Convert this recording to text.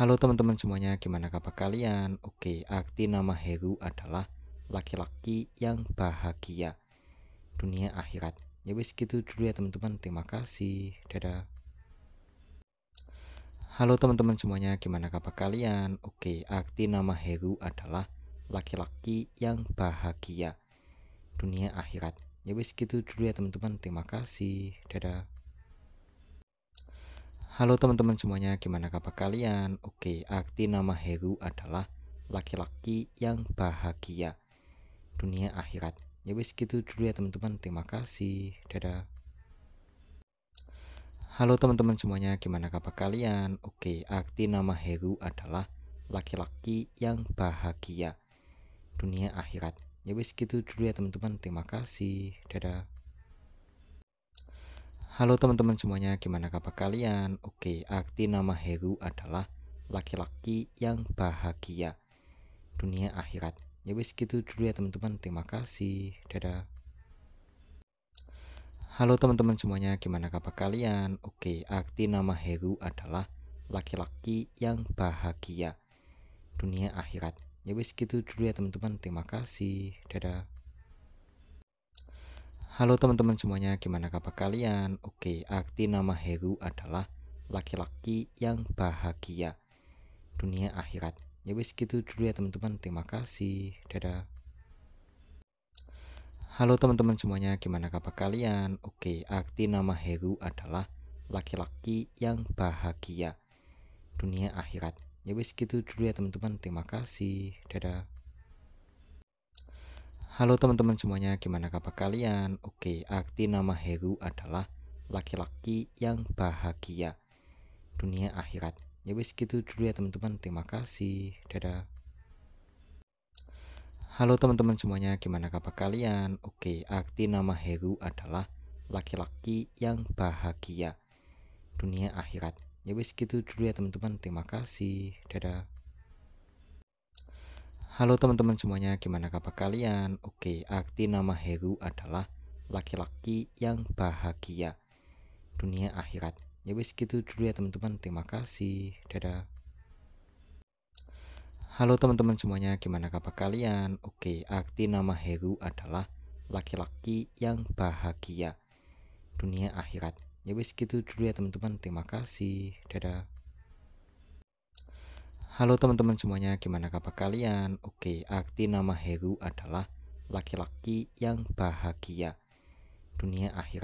Halo teman-teman semuanya, gimana kabar kalian? Oke, arti nama Heru adalah laki-laki yang bahagia dunia akhirat. Ya wis gitu dulu ya teman-teman. Terima kasih. Dadah. Halo teman-teman semuanya, gimana kabar kalian? Oke, arti nama Heru adalah laki-laki yang bahagia dunia akhirat. Ya wis gitu dulu ya teman-teman. Terima kasih. Dadah. Halo teman-teman semuanya, gimana kabar kalian? Oke, arti nama Heru adalah laki-laki yang bahagia dunia akhirat. Ya wis gitu dulu ya teman-teman. Terima kasih. Dadah. Halo teman-teman semuanya, gimana kabar kalian? Oke, arti nama Heru adalah laki-laki yang bahagia dunia akhirat. Ya wis gitu dulu ya teman-teman. Terima kasih. Dadah. Halo teman-teman semuanya, gimana kabar kalian? Oke, arti nama Heru adalah laki-laki yang bahagia dunia akhirat. Ya wis gitu dulu ya teman-teman. Terima kasih. Dadah. Halo teman-teman semuanya, gimana kabar kalian? Oke, arti nama Heru adalah laki-laki yang bahagia dunia akhirat. Ya wis gitu dulu ya teman-teman. Terima kasih. Dadah. Halo teman-teman semuanya, gimana kabar kalian? Oke, arti nama Heru adalah laki-laki yang bahagia dunia akhirat. Ya wis gitu dulu ya teman-teman. Terima kasih. Dadah. Halo teman-teman semuanya, gimana kabar kalian? Oke, arti nama Heru adalah laki-laki yang bahagia dunia akhirat. Ya wis gitu dulu ya teman-teman. Terima kasih. Dadah. Halo teman-teman semuanya, gimana kabar kalian? Oke, arti nama Heru adalah laki-laki yang bahagia dunia akhirat. Ya wis gitu dulu ya teman-teman. Terima kasih. Dadah. Halo teman-teman semuanya, gimana kabar kalian? Oke, arti nama Heru adalah laki-laki yang bahagia dunia akhirat. Ya wis gitu dulu ya teman-teman. Terima kasih. Dadah. Halo teman-teman semuanya, gimana kabar kalian? Oke, arti nama Heru adalah laki-laki yang bahagia dunia akhirat. Ya wis gitu dulu ya teman-teman. Terima kasih. Dadah. Halo teman-teman semuanya, gimana kabar kalian? Oke, arti nama Heru adalah laki-laki yang bahagia dunia akhirat. Ya wis gitu dulu ya teman-teman. Terima kasih. Dadah. Halo teman-teman semuanya, gimana kabar kalian? Oke, arti nama Heru adalah laki-laki yang bahagia. Dunia akhir